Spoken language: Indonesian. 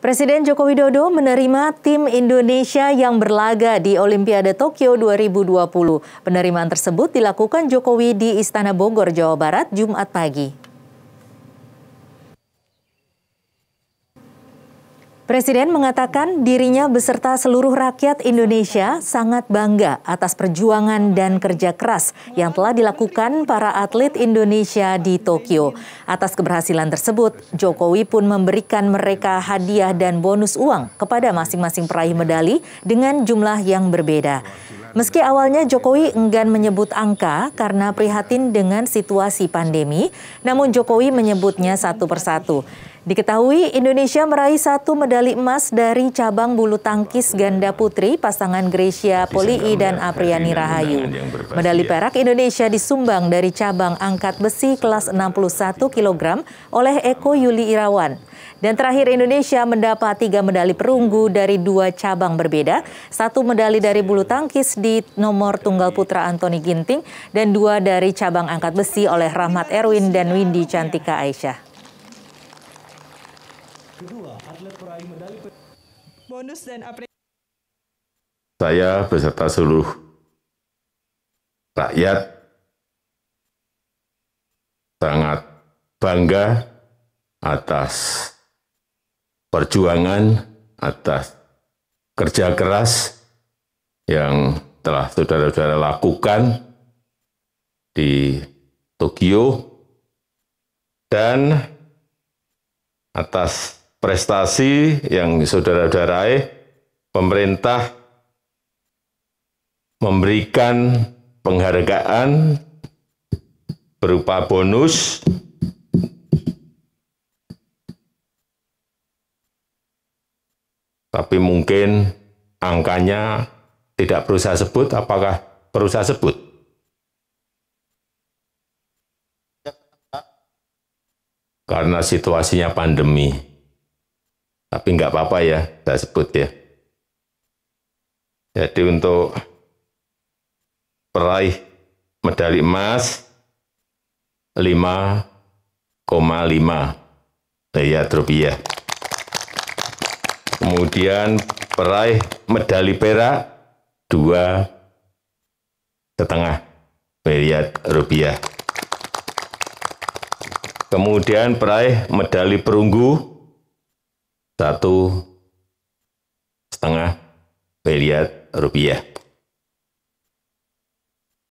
Presiden Joko Widodo menerima tim Indonesia yang berlaga di Olimpiade Tokyo 2020. Penerimaan tersebut dilakukan Jokowi di Istana Bogor, Jawa Barat, Jumat pagi. Presiden mengatakan dirinya beserta seluruh rakyat Indonesia sangat bangga atas perjuangan dan kerja keras yang telah dilakukan para atlet Indonesia di Tokyo. Atas keberhasilan tersebut, Jokowi pun memberikan mereka hadiah dan bonus uang kepada masing-masing peraih medali dengan jumlah yang berbeda. Meski awalnya Jokowi enggan menyebut angka karena prihatin dengan situasi pandemi, namun Jokowi menyebutnya satu persatu. Diketahui Indonesia meraih satu medali emas dari cabang bulu tangkis ganda putri pasangan Gresia Polii dan Apriani Rahayu. Medali ya. perak Indonesia disumbang dari cabang angkat besi kelas 61 kg oleh Eko Yuli Irawan. Dan terakhir Indonesia mendapat tiga medali perunggu dari dua cabang berbeda, satu medali dari bulu tangkis di nomor tunggal putra Antoni Ginting dan dua dari cabang angkat besi oleh Rahmat Erwin dan Windy Cantika Aisyah. bonus dan apresiasi. Saya beserta seluruh rakyat sangat bangga atas perjuangan, atas kerja keras yang telah saudara-saudara lakukan di Tokyo dan atas prestasi yang saudara-saudara pemerintah memberikan penghargaan berupa bonus tapi mungkin angkanya tidak perlu saya sebut, apakah perlu saya sebut? Karena situasinya pandemi. Tapi nggak apa-apa ya, saya sebut ya. Jadi untuk peraih medali emas 5,5 miliar rupiah. Kemudian peraih medali perak dua setengah miliar rupiah. Kemudian peraih medali perunggu satu setengah miliar rupiah.